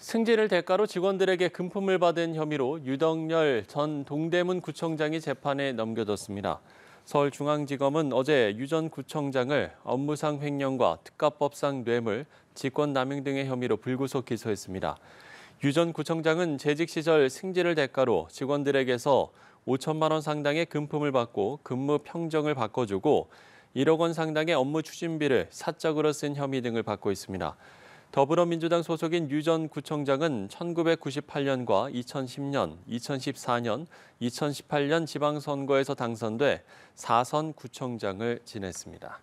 승진을 대가로 직원들에게 금품을 받은 혐의로 유덕열 전 동대문 구청장이 재판에 넘겨졌습니다. 서울중앙지검은 어제 유전 구청장을 업무상 횡령과 특가법상 뇌물, 직권남용 등의 혐의로 불구속 기소했습니다. 유전 구청장은 재직 시절 승진을 대가로 직원들에게서 5천만 원 상당의 금품을 받고 근무 평정을 바꿔주고 1억 원 상당의 업무 추진비를 사적으로 쓴 혐의 등을 받고 있습니다. 더불어민주당 소속인 유전 구청장은 1998년과 2010년, 2014년, 2018년 지방선거에서 당선돼 4선 구청장을 지냈습니다.